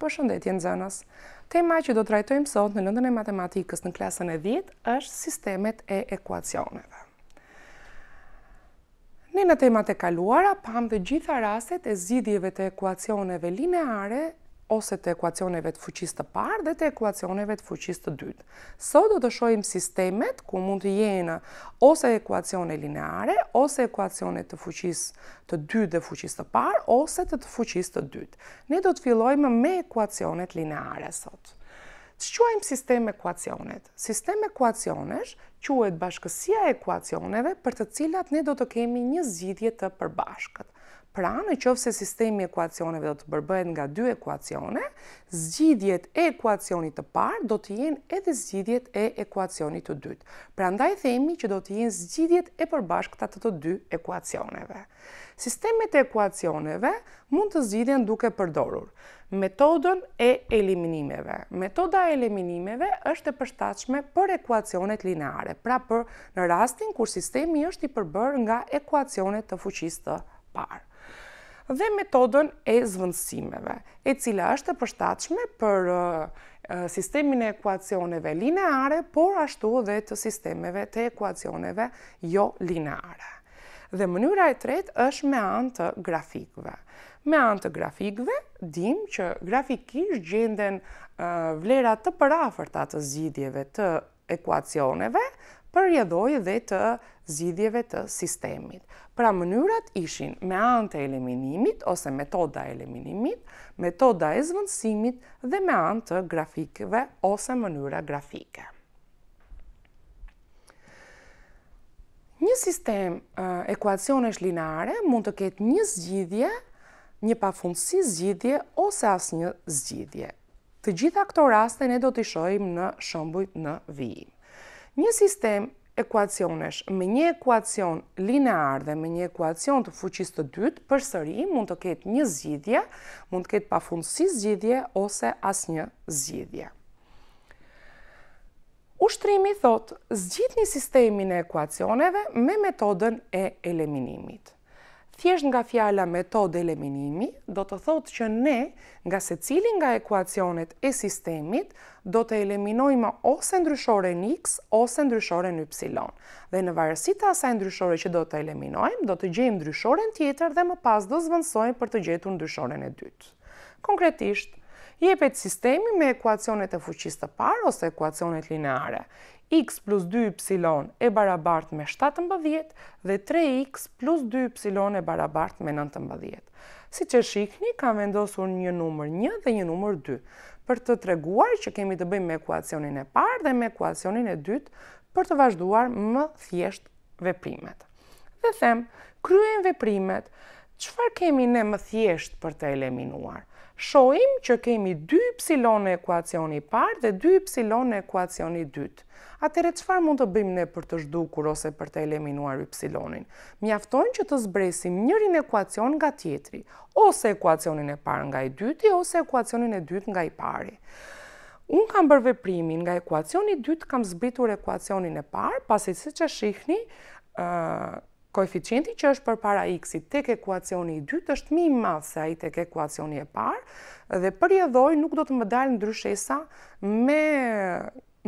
për shëndetje në zënës. Tema që do të rajtojmë sot në lëndën e matematikës në klasën e 10 është sistemet e ekuacioneve. Ne në temat e kaluara pam dhe gjitha rastet e zgjidhjeve të ekuacioneve lineare ose të ekuacioneve të fuqis të parë dhe të ekuacioneve të fuqis të dytë. Sot do të shojmë sistemet ku mund të jenë ose ekuacione lineare, ose ekuacione të fuqis të dytë dhe fuqis të parë, ose të të fuqis të dytë. Ne do të fillojmë me ekuacionet lineare sot. Që quajmë sistem ekuacionet? Sistem ekuacionesh quajtë bashkësia ekuacioneve për të cilat ne do të kemi një zgjidhje të përbashkët. Pra, në qovë se sistemi ekuacioneve do të bërbëhet nga dy ekuacione, zgjidjet e ekuacionit të parë do të jenë edhe zgjidjet e ekuacionit të dytë. Pra, ndaj themi që do të jenë zgjidjet e përbashkëta të të dy ekuacioneve. Sistemet e ekuacioneve mund të zgjidhen duke përdorur. Metodën e eliminimeve. Metoda e eliminimeve është e përshtatshme për ekuacionet lineare, pra për në rastin kur sistemi është i përbërë nga ekuacionet të fuqisë të parë dhe metodën e zvëndësimeve, e cila është e përshtatshme për sistemin e ekuacioneve lineare, por ashtu dhe të sistemeve të ekuacioneve jo lineare. Dhe mënyra e tretë është me anë të grafikve. Me anë të grafikve, dim që grafikisht gjenden vlerat të parafërta të zgjidhjeve të ekuacioneve, përjedhoj dhe të zidhjeve të sistemit. Pra mënyrat ishin me anë të eliminimit ose metoda eliminimit, metoda e zvëndësimit dhe me anë të grafikëve ose mënyra grafike. Një sistem ekuacionesh linare mund të ketë një zgjidhje, një pafundësi zgjidhje ose asë një zgjidhje. Të gjitha këto raste ne do të ishojmë në shëmbujt në vijim. Një sistem ekuacionesh me një ekuacion linear dhe me një ekuacion të fuqisë të dytë, për sëri mund të ketë një zgjidhje, mund të ketë pafundësi zgjidhje ose asnjë zgjidhje. Ushtrimi thot, zgjidhni sistemin e ekuacioneve me metodën e eliminimit thjesht nga fjala metode eliminimi, do të thotë që ne, nga se cilin nga ekuacionet e sistemit, do të eliminojmë ose ndryshore në x, ose ndryshore në y. Dhe në varësit asaj ndryshore që do të eliminojmë, do të gjejmë ndryshore në tjetër dhe më pas do zvëndsojmë për të gjetur ndryshore në dytë. Konkretisht, jepet sistemi me ekuacionet e fuqisë të parë ose ekuacionet lineare. x plus 2y e barabart me 7 mbëdhjet dhe 3x plus 2y e barabart me 9 mbëdhjet. Si që shikni, ka vendosur një numër 1 dhe një numër 2, për të treguar që kemi të bëjmë me ekuacionin e parë dhe me ekuacionin e dytë për të vazhduar më thjesht veprimet. Dhe them, kryen veprimet, qëfar kemi ne më thjesht për të eliminuar? Shohim që kemi 2 ypsilon në ekuacioni parë dhe 2 ypsilon në ekuacioni dytë. Atere, qëfar mund të bëjmë ne për të zhdukur ose për të eliminuar ypsilonin? Mjaftojnë që të zbresim njërin ekuacion nga tjetri, ose ekuacionin e parë nga i dyti, ose ekuacionin e dytë nga i pari. Unë kam bërve primin nga ekuacioni dytë, kam zbitur ekuacionin e parë, pasi si që shihni, koeficienti që është për para x-it tek ekuacioni i dytë është më i madh se ai tek ekuacioni i parë dhe për rjedhoj nuk do të më dalë ndryshesa me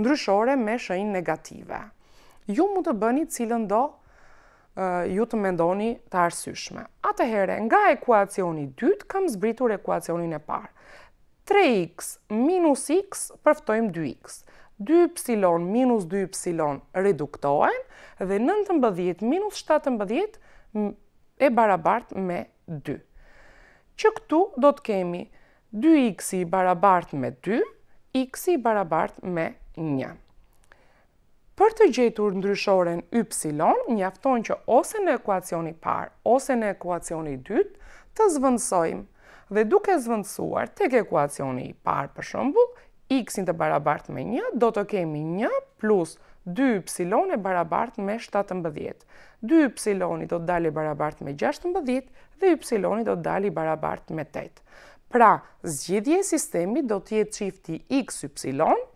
ndryshore me shenjë negative. Ju mund të bëni cilën do ju të mendoni të arsyeshme. Atëherë, nga ekuacioni i dytë kam zbritur ekuacionin e parë. 3x minus x përftojmë 2x. 2y minus 2y reduktojnë dhe 19 minus 17 e barabart me 2. Që këtu do të kemi 2x i barabart me 2, x i barabart me 1. Për të gjetur ndryshoren y, njafton që ose në ekuacioni parë, ose në ekuacioni dytë, të zvëndsojmë dhe duke zvëndsuar të ekuacioni i parë për shëmbu, x-in të barabart me 1, do të kemi 1 plus 2 y e barabart me 7 mbëdhjet. 2 y do të dalë barabart me 6 mbëdhjet dhe y do të dalë barabart me 8. Pra, zgjidhje e sistemi do të jetë qifti x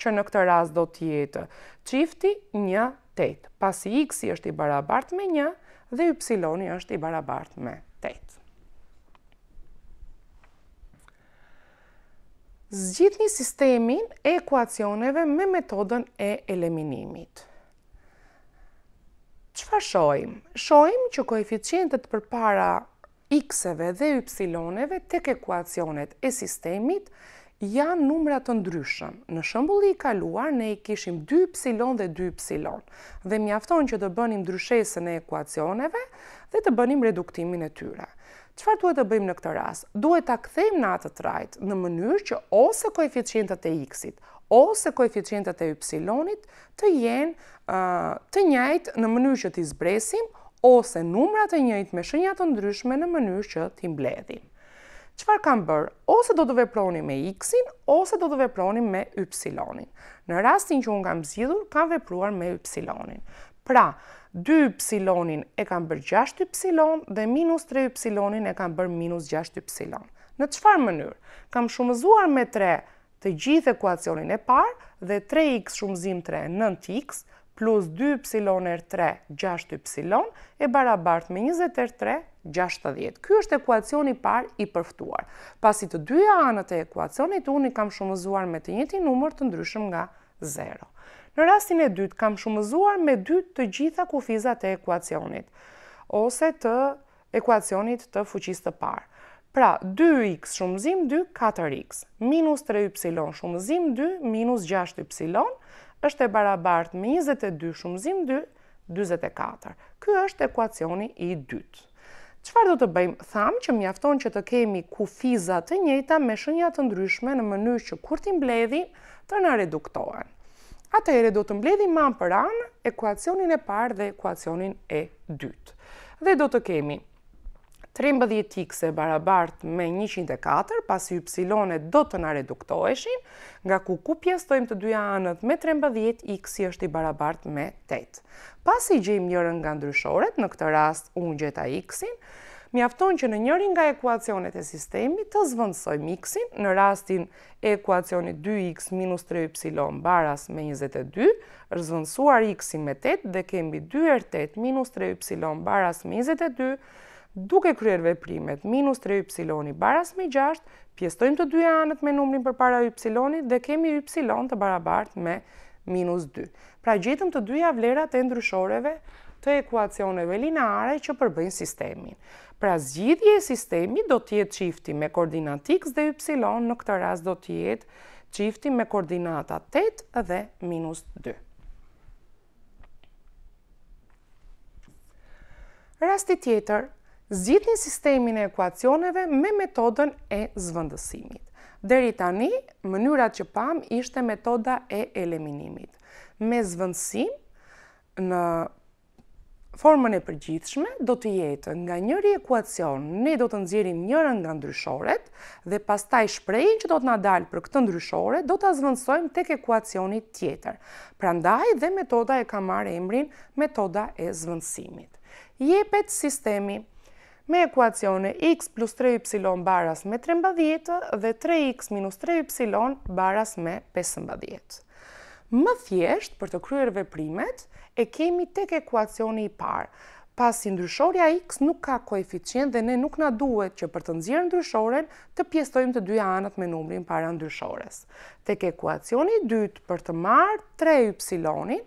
që në këtë ras do të jetë qifti 1, 8, pasi x-i është i barabart me 1 dhe ypsiloni është i barabart me 8. zgjithë një sistemin e ekuacioneve me metodën e eliminimit. Qëfa shojmë? Shojmë që koeficientet për para x-eve dhe y-eve të ekuacionet e sistemit janë numrat të ndryshëm. Në shëmbulli i kaluar, ne i kishim 2y dhe 2y dhe mjafton që të bënim ndryshesën e ekuacioneve dhe të bënim reduktimin e tyre. Qëfar duhet të bëjmë në këtë ras? Duhet të akthejmë në atë të rajtë në mënyrë që ose koeficientët e x-it, ose koeficientët e y-it të jenë të njajtë në mënyrë që t'i zbresim, ose numrat e njajtë me shënjat të ndryshme në mënyrë që t'i mbledhim. Qëfar kam bërë? Ose do të veproni me x-in, ose do të veproni me y-in. Në rastin që unë kam zhidhur, kam vepruar me y-in. Pra, 2 ypsilonin e kam bërë 6 ypsilon dhe minus 3 ypsilonin e kam bërë minus 6 ypsilon. Në qëfar mënyrë? Kam shumëzuar me 3 të gjithë ekuacionin e parë dhe 3x shumëzim 3 9x plus 2 ypsilon 3 6 ypsilon e barabart me 23 60. Er Ky është ekuacioni par i përftuar. Pasi të dyja anët e ekuacionit, unë i kam shumëzuar me të njëti numër të ndryshëm nga 0. Në rastin e dytë, kam shumëzuar me dy të gjitha kufizat e ekuacionit, ose të ekuacionit të fuqis të parë. Pra, 2x shumëzim 2, 4x, minus 3y shumëzim 2, minus 6y, është e barabartë me 22 shumëzim 2, 24. Ky është ekuacioni i dytë. Qëfar do të bëjmë? Thamë që mjafton që të kemi kufizat të njëta me shënjat të ndryshme në mënyrë që kur t'im bledhi të në reduktohen. Atëhere do të mbledhim manë për anë ekuacionin e parë dhe ekuacionin e dytë. Dhe do të kemi 13x e barabart me 104, pasi ypsilonet do të na reduktoheshin, nga ku ku pjestojmë të dyja anët me 13x i është i barabart me 8. Pasi gjejmë njërën nga ndryshoret, në këtë rast unë gjeta x-in, mjafton që në njërin nga ekuacionet e sistemi të zvëndsoj in në rastin e ekuacionit 2x minus 3y baras me 22, rëzvëndsuar x-in me 8 dhe kemi 2 er 8 minus 3y baras me 22, duke kryer veprimet minus 3y baras me 6, pjestojmë të dy anët me numrin për para y dhe kemi y të barabart me minus 2. Pra gjetëm të dyja vlerat e ndryshoreve të ekuacioneve linare që përbëjnë sistemin. Pra zgjidhje e sistemi do tjetë qifti me koordinat x dhe y në këtë ras do tjetë qifti me koordinata 8 dhe minus 2. Rasti tjetër, zgjidhni sistemin e ekuacioneve me metodën e zvëndësimit. Deri tani, mënyra që pam ishte metoda e eliminimit. Me zvëndësim, në formën e përgjithshme do të jetë nga njëri ekuacion, ne do të nëzjerim njërën nga ndryshoret dhe pas taj shprejnë që do të nadalë për këtë ndryshore, do të azvëndsojmë tek ekuacionit tjetër. Pra ndaj dhe metoda e ka e emrin metoda e zvëndsimit. Jepet sistemi me ekuacione x plus 3y baras me 13 dhe 3x minus 3y baras me 15 më thjesht për të kryer veprimet e kemi tek ekuacioni i parë. Pasi ndryshorja x nuk ka koeficient dhe ne nuk na duhet që për të nxjerrë ndryshoren të pjesëtojmë të dyja anët me numrin para ndryshores. Tek ekuacioni i dytë për të marrë 3y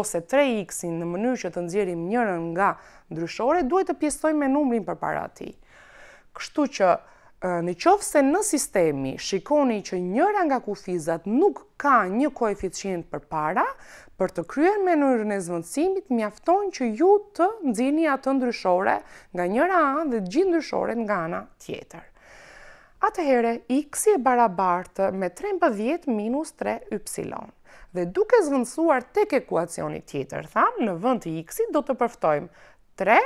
ose 3x-in në mënyrë që të nxjerrim njërin nga ndryshoret, duhet të pjesëtojmë me numrin përpara tij. Kështu që Në qovë se në sistemi shikoni që njëra nga kufizat nuk ka një koeficient për para, për të kryen me nërën e zvëndësimit, mjafton që ju të nëzini atë ndryshore nga njëra anë dhe gjithë ndryshore nga nga tjetër. Atëhere, x i e barabartë me 13 minus 3 ypsilon. Dhe duke zvëndësuar tek ekuacioni tjetër, thamë, në vënd të x-i do të përftojmë 3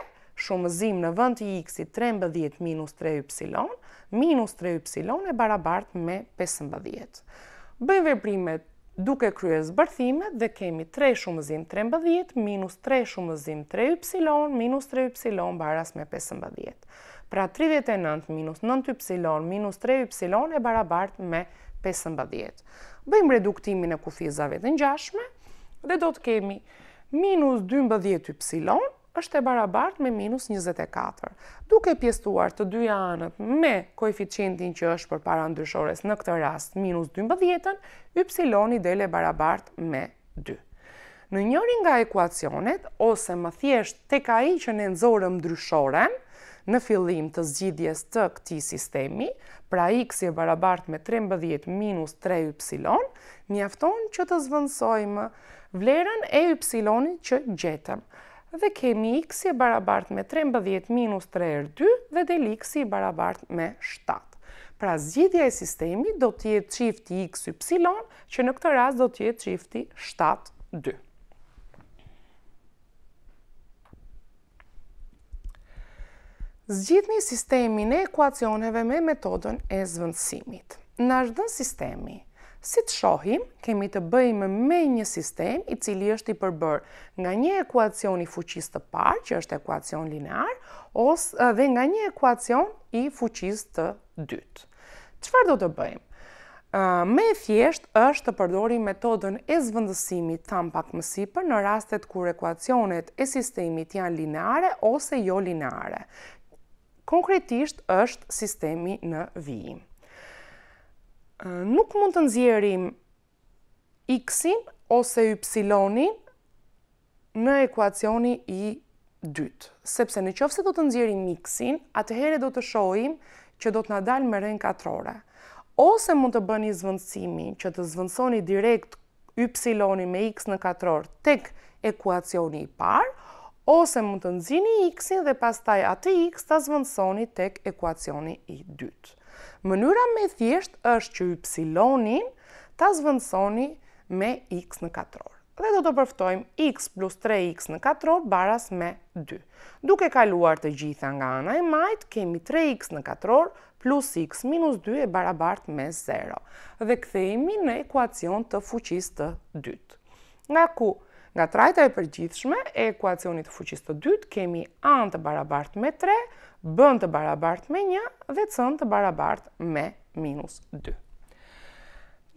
shumëzim në vënd të x-i 13 minus 3 ypsilon, minus 3 y e barabart me 15. Bëjmë veprimet duke krye zbërthimet dhe kemi 3 shumëzim 3 mbëdhjet, minus 3 shumëzim 3 y, minus 3 y baras me 5 mbëdhjet. Pra 39 minus 9 y, minus 3 y e barabart me 5 mbëdhjet. Bëjmë reduktimin e kufizave të njashme dhe do të kemi minus 2 mbëdhjet y, është e barabart me minus 24. Duke pjestuar të dy anët me koeficientin që është për para ndryshores në këtë rast minus 12, ypsiloni del e barabart me 2. Në njërin nga ekuacionet, ose më thjesht të ka i që në nëzorëm ndryshoren, në fillim të zgjidjes të këti sistemi, pra x e barabart me 13 minus 3 y mjafton që të zvëndsojmë vlerën e ypsilonit që gjetëm dhe kemi x i barabart me 13 minus 3 e 2 dhe del x i barabart me 7. Pra zgjidhja e sistemi do tjetë qifti x y, që në këtë ras do tjetë qifti 7, 2. Zgjitni sistemin e ekuacioneve me metodën e zvëndësimit. Në ashtë dhe sistemi, Si të shohim, kemi të bëjmë me një sistem i cili është i përbërë nga një ekuacion i fuqisë të parë, që është ekuacion linear, ose dhe nga një ekuacion i fuqisë të dytë. Qëfar do të bëjmë? Me thjesht është të përdori metodën e zvëndësimit tam pak mësipër në rastet kur ekuacionet e sistemit janë lineare ose jo lineare. Konkretisht është sistemi në vijim nuk mund të nxjerrim x-in ose y-in në ekuacioni i dytë. Sepse në qofë do të nxjerrim x-in, atëhere do të shohim që do të na dalë me rënë katrore. Ose mund të bëni zvëndësimi që të zvëndësoni direkt y-in me x në katror tek ekuacioni i parë, ose mund të nxjini x-in dhe pastaj atë x ta zvëndësoni tek ekuacioni i dytë. Mënyra me thjesht është që ypsilonin ta zvëndsoni me x në katror. Dhe do të përftojmë x plus 3x në katror baras me 2. Duke kaluar të gjitha nga ana e majt, kemi 3x në katror plus x minus 2 e barabart me 0. Dhe kthejmi në ekuacion të fuqis të dytë. Nga ku? Nga trajta e përgjithshme e ekuacionit fuqis të dytë kemi a në të barabart me 3, bën të barabart me 1 dhe cën të barabart me minus 2.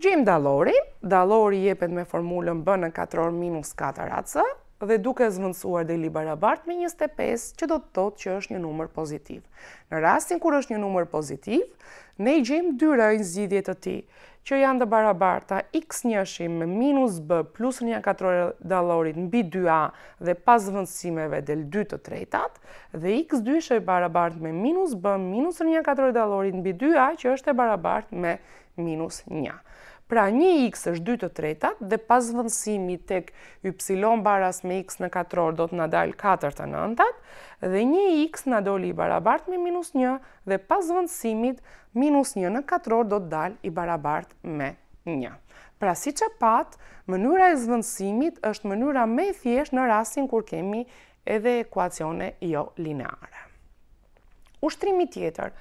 Gjim dalori, dalori jepet me formulën B në 4 minus 4 atësë, dhe duke zvëndsuar dhe li barabart me 25, që do të thotë që është një numër pozitiv. Në rastin kur është një numër pozitiv, ne i gjim dyra i zidjet të ti, që janë dhe barabarta x njëshim me minus b plus një katrore dalorit në 2a dhe pas zvëndsimeve del 2 të trejtat, dhe x dyshe i barabart me minus b minus një katrore dalorit në 2a, që është e barabart me minus 1. Pra 1x është 2 të 3 dhe pas vëndësimi tek y baras me x në 4 do të na dal 4 të 9 dhe 1x na doli i barabart me minus 1 dhe pas vëndësimit minus 1 në 4 do të dal i barabart me 1. Pra si që pat, mënyra e zvëndësimit është mënyra me thjesht në rastin kur kemi edhe ekuacione jo lineare. Ushtrimi tjetër,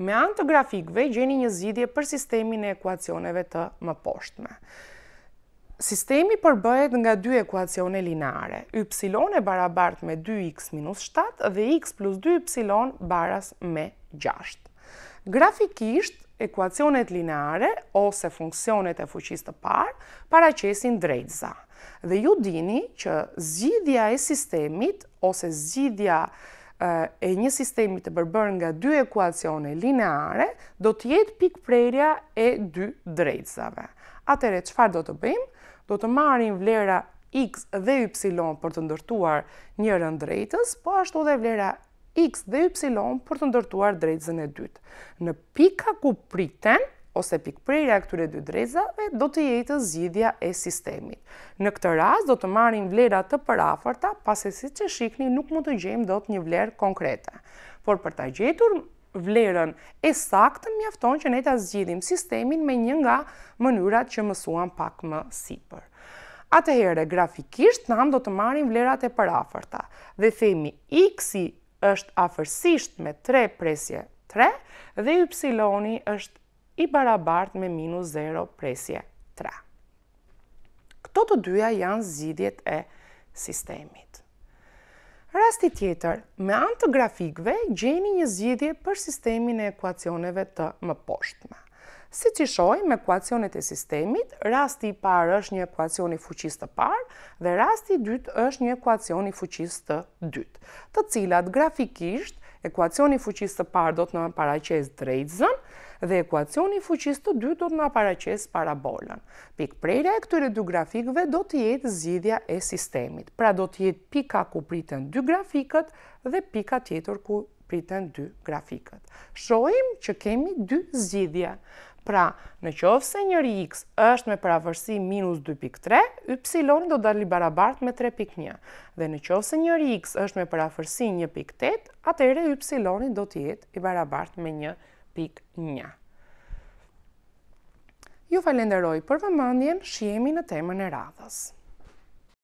Me anë të grafikve, gjeni një zgjidhje për sistemin e ekuacioneve të më poshtme. Sistemi përbëhet nga dy ekuacione linare, y e barabart me 2x minus 7 dhe x plus 2y baras me 6. Grafikisht, ekuacionet lineare ose funksionet e fuqisë të parë paraqesin drejtza. Dhe ju dini që zgjidhja e sistemit ose zgjidhja e e një sistemi të bërbër nga dy ekuacione lineare, do të jetë pik prerja e dy drejtësave. Atere, qëfar do të bëjmë? Do të marim vlera x dhe y për të ndërtuar njërën drejtës, po ashtu dhe vlera x dhe y për të ndërtuar drejtësën e dytë. Në pika ku priten, ose pikprerja këtyre dy drezave, do të jetë zgjidhja e sistemit. Në këtë rast do të marrim vlera të parafarta, pasi siç e shikni nuk mund të gjejmë dot një vlerë konkrete. Por për ta gjetur vlerën e saktë mjafton që ne ta zgjidhim sistemin me një nga mënyrat që mësuam pak më sipër. Atëherë, grafikisht, nam do të marim vlerat e parafërta dhe themi x është afërsisht me 3 presje 3 dhe y i është i barabart me minus 0 presje 3. Këto të dyja janë zidjet e sistemit. Rasti tjetër, me antë të grafikve, gjeni një zidje për sistemin e ekuacioneve të më poshtëma. Si që shojnë me ekuacionet e sistemit, rasti i parë është një ekuacion i fuqis të parë dhe rasti i dytë është një ekuacion i fuqis të dytë. Të cilat grafikisht, ekuacion i fuqis të parë do të në paraqes drejtëzën, dhe ekuacioni fuqis të dy do të nga paraqes parabolën. Pik prejre e këtëre dy grafikve do të jetë zidhja e sistemit, pra do të jetë pika ku priten dy grafikët dhe pika tjetër ku priten dy grafikët. Shohim që kemi dy zidhja. Pra, në qovë se njëri x është me pravërsi minus 2.3, y do dali barabart me 3.1. Dhe në qovë se njëri x është me pravërsi 1.8, atere y do tjetë i barabart me Ju falenderoj për vëmëndjen, shihemi në temën e radhës.